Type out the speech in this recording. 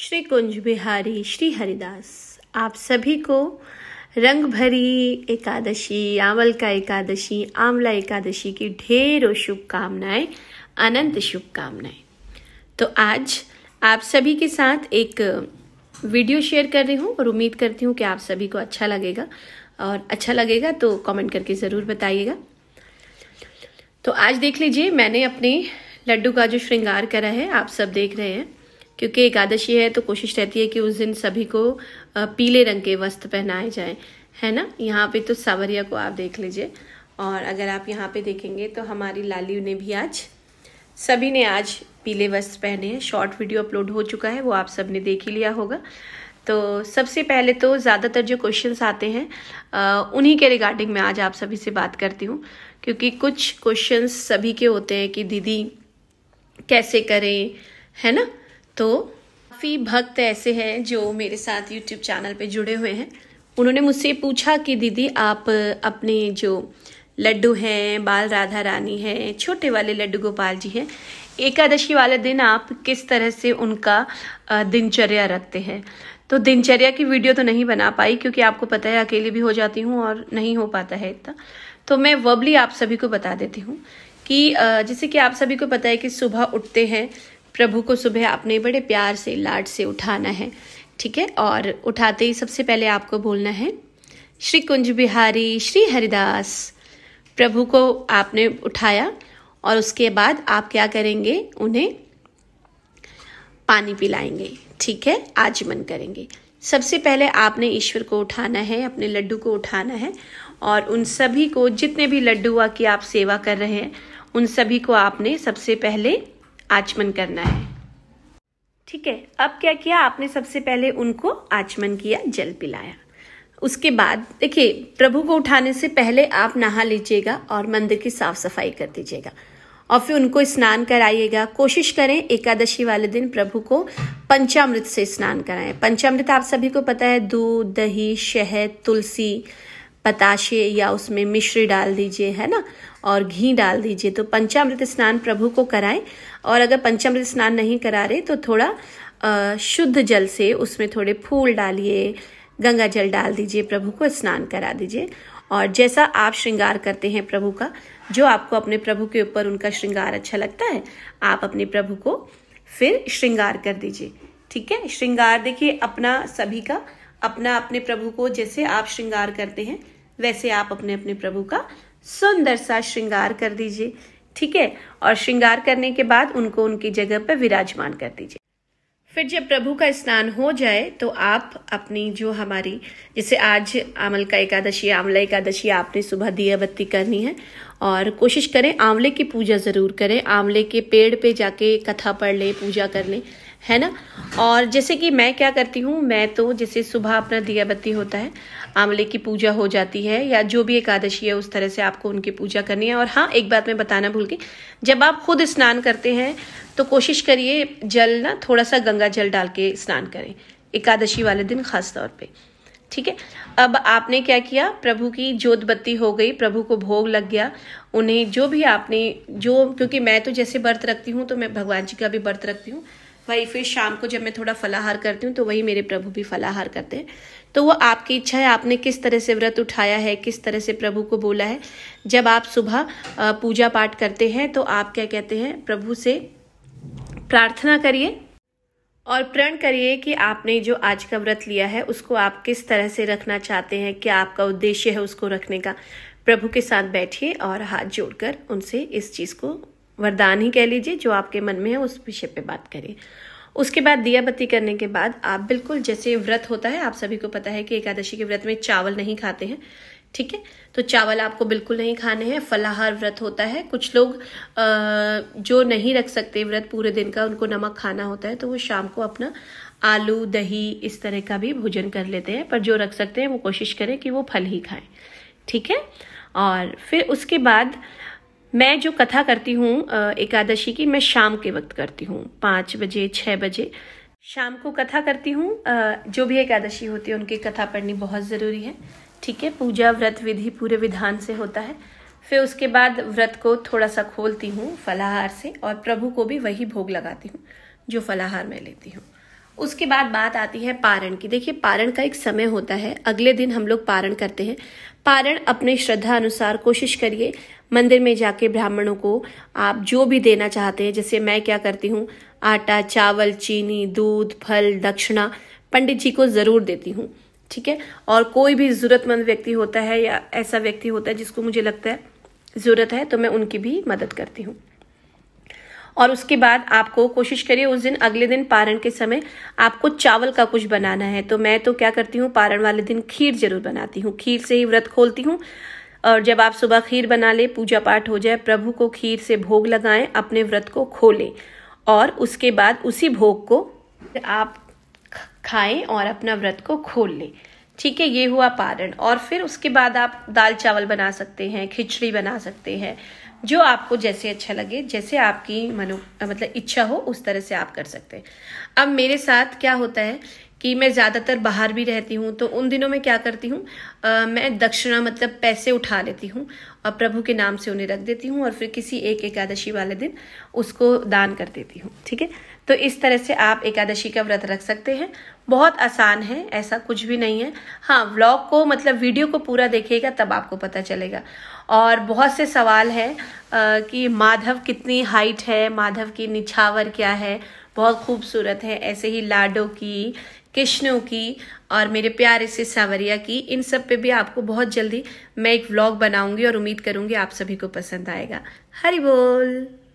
श्री कुंज बिहारी श्री हरिदास आप सभी को रंग भरी एकादशी आंवल का एकादशी आंवला एकादशी की ढेरों शुभकामनाएं अनंत शुभकामनाएं तो आज आप सभी के साथ एक वीडियो शेयर कर रही हूँ और उम्मीद करती हूँ कि आप सभी को अच्छा लगेगा और अच्छा लगेगा तो कमेंट करके ज़रूर बताइएगा तो आज देख लीजिए मैंने अपने लड्डू का जो श्रृंगार करा है आप सब देख रहे हैं क्योंकि एकादशी है तो कोशिश रहती है कि उस दिन सभी को पीले रंग के वस्त्र पहनाए जाएं है ना यहाँ पे तो सावरिया को आप देख लीजिए और अगर आप यहाँ पे देखेंगे तो हमारी लाली ने भी आज सभी ने आज पीले वस्त्र पहने हैं शॉर्ट वीडियो अपलोड हो चुका है वो आप सब ने देख ही लिया होगा तो सबसे पहले तो ज़्यादातर जो क्वेश्चंस आते हैं उन्हीं के रिगार्डिंग मैं आज आप सभी से बात करती हूँ क्योंकि कुछ क्वेश्चंस सभी के होते हैं कि दीदी कैसे करें है ना तो काफ़ी भक्त ऐसे हैं जो मेरे साथ यूट्यूब चैनल पे जुड़े हुए हैं उन्होंने मुझसे पूछा कि दीदी आप अपने जो लड्डू हैं बाल राधा रानी हैं छोटे वाले लड्डू गोपाल जी हैं एकादशी वाले दिन आप किस तरह से उनका दिनचर्या रखते हैं तो दिनचर्या की वीडियो तो नहीं बना पाई क्योंकि आपको पता है अकेले भी हो जाती हूँ और नहीं हो पाता है इतना तो मैं वर्बली आप सभी को बता देती हूँ कि जैसे कि आप सभी को पता है कि सुबह उठते हैं प्रभु को सुबह आपने बड़े प्यार से लाड से उठाना है ठीक है और उठाते ही सबसे पहले आपको बोलना है श्री कुंज बिहारी श्री हरिदास प्रभु को आपने उठाया और उसके बाद आप क्या करेंगे उन्हें पानी पिलाएंगे ठीक है मन करेंगे सबसे पहले आपने ईश्वर को उठाना है अपने लड्डू को उठाना है और उन सभी को जितने भी हुआ की आप सेवा कर रहे हैं उन सभी को आपने सबसे पहले आचमन करना है ठीक है अब क्या किया आपने सबसे पहले उनको आचमन किया जल पिलाया उसके बाद देखिए प्रभु को उठाने से पहले आप नहा लीजिएगा और मंदिर की साफ सफाई कर दीजिएगा और फिर उनको स्नान कराइएगा कोशिश करें एकादशी वाले दिन प्रभु को पंचामृत से स्नान कराएं पंचामृत आप सभी को पता है दूध दही शहद तुलसी पताशे या उसमें मिश्री डाल दीजिए है ना और घी डाल दीजिए तो पंचामृत स्नान प्रभु को कराएं और अगर पंचामृत स्नान नहीं करा रहे तो थोड़ा आ, शुद्ध जल से उसमें थोड़े फूल डालिए गंगा जल डाल दीजिए प्रभु को स्नान करा दीजिए और जैसा आप श्रृंगार करते हैं प्रभु का जो आपको अपने प्रभु के ऊपर उनका श्रृंगार अच्छा लगता है आप अपने प्रभु को फिर श्रृंगार कर दीजिए ठीक है श्रृंगार देखिए अपना सभी का अपना अपने प्रभु को जैसे आप श्रृंगार करते हैं वैसे आप अपने अपने प्रभु का सुंदर सा श्रृंगार कर दीजिए ठीक है और श्रृंगार करने के बाद उनको उनकी जगह पर विराजमान कर दीजिए फिर जब प्रभु का स्नान हो जाए तो आप अपनी जो हमारी जैसे आज आमल का एकादशी आंवला एकादशी आपने सुबह दिया बत्ती करनी है और कोशिश करें आंवले की पूजा ज़रूर करें आंवले के पेड़ पे जाके कथा पढ़ लें पूजा कर लें है ना और जैसे कि मैं क्या करती हूँ मैं तो जैसे सुबह अपना दिया बत्ती होता है आंवले की पूजा हो जाती है या जो भी एकादशी है उस तरह से आपको उनकी पूजा करनी है और हाँ एक बात मैं बताना भूल गई जब आप खुद स्नान करते हैं तो कोशिश करिए जल ना थोड़ा सा गंगा जल डाल के स्नान करें एकादशी वाले दिन खास तौर पे ठीक है अब आपने क्या किया प्रभु की जोत बत्ती हो गई प्रभु को भोग लग गया उन्हें जो भी आपने जो क्योंकि मैं तो जैसे व्रत रखती हूँ तो मैं भगवान जी का भी व्रत रखती हूँ वही फिर शाम को जब मैं थोड़ा फलाहार करती हूँ तो वही मेरे प्रभु भी फलाहार करते हैं तो वो आपकी इच्छा है आपने किस तरह से व्रत उठाया है किस तरह से प्रभु को बोला है जब आप सुबह पूजा पाठ करते हैं तो आप क्या कहते हैं प्रभु से प्रार्थना करिए और प्रण करिए कि आपने जो आज का व्रत लिया है उसको आप किस तरह से रखना चाहते हैं क्या आपका उद्देश्य है उसको रखने का प्रभु के साथ बैठिए और हाथ जोड़कर उनसे इस चीज़ को वरदान ही कह लीजिए जो आपके मन में है उस विषय पे बात करें उसके बाद दिया बत्ती करने के बाद आप बिल्कुल जैसे व्रत होता है आप सभी को पता है कि एकादशी के व्रत में चावल नहीं खाते हैं ठीक है तो चावल आपको बिल्कुल नहीं खाने हैं फलाहार व्रत होता है कुछ लोग जो नहीं रख सकते व्रत पूरे दिन का उनको नमक खाना होता है तो वो शाम को अपना आलू दही इस तरह का भी भोजन कर लेते हैं पर जो रख सकते हैं वो कोशिश करें कि वो फल ही खाएं ठीक है और फिर उसके बाद मैं जो कथा करती हूँ एकादशी की मैं शाम के वक्त करती हूँ पाँच बजे छः बजे शाम को कथा करती हूँ जो भी एकादशी होती है उनकी कथा पढ़नी बहुत ज़रूरी है ठीक है पूजा व्रत विधि पूरे विधान से होता है फिर उसके बाद व्रत को थोड़ा सा खोलती हूँ फलाहार से और प्रभु को भी वही भोग लगाती हूँ जो फलाहार मैं लेती हूँ उसके बाद बात आती है पारण की देखिए पारण का एक समय होता है अगले दिन हम लोग पारण करते हैं पारण अपने श्रद्धा अनुसार कोशिश करिए मंदिर में जाके ब्राह्मणों को आप जो भी देना चाहते हैं जैसे मैं क्या करती हूँ आटा चावल चीनी दूध फल दक्षिणा पंडित जी को ज़रूर देती हूँ ठीक है और कोई भी ज़रूरतमंद व्यक्ति होता है या ऐसा व्यक्ति होता है जिसको मुझे लगता है ज़रूरत है तो मैं उनकी भी मदद करती हूँ और उसके बाद आपको कोशिश करिए उस दिन अगले दिन पारण के समय आपको चावल का कुछ बनाना है तो मैं तो क्या करती हूँ पारण वाले दिन खीर जरूर बनाती हूँ खीर से ही व्रत खोलती हूँ और जब आप सुबह खीर बना लें पूजा पाठ हो जाए प्रभु को खीर से भोग लगाएं अपने व्रत को खोलें और उसके बाद उसी भोग को आप खाएं और अपना व्रत को खोल लें ठीक है ये हुआ पारण और फिर उसके बाद आप दाल चावल बना सकते हैं खिचड़ी बना सकते हैं जो आपको जैसे अच्छा लगे जैसे आपकी मनो मतलब इच्छा हो उस तरह से आप कर सकते हैं अब मेरे साथ क्या होता है कि मैं ज़्यादातर बाहर भी रहती हूँ तो उन दिनों में क्या करती हूँ मैं दक्षिणा मतलब पैसे उठा लेती हूँ और प्रभु के नाम से उन्हें रख देती हूँ और फिर किसी एक एकादशी वाले दिन उसको दान कर देती हूँ ठीक है तो इस तरह से आप एकादशी का व्रत रख सकते हैं बहुत आसान है ऐसा कुछ भी नहीं है हाँ व्लॉग को मतलब वीडियो को पूरा देखिएगा तब आपको पता चलेगा और बहुत से सवाल है आ, कि माधव कितनी हाइट है माधव की निछावर क्या है बहुत खूबसूरत है ऐसे ही लाडो की कृष्णों की और मेरे प्यारे से सावरिया की इन सब पे भी आपको बहुत जल्दी मैं एक व्लॉग बनाऊंगी और उम्मीद करूंगी आप सभी को पसंद आएगा हरी बोल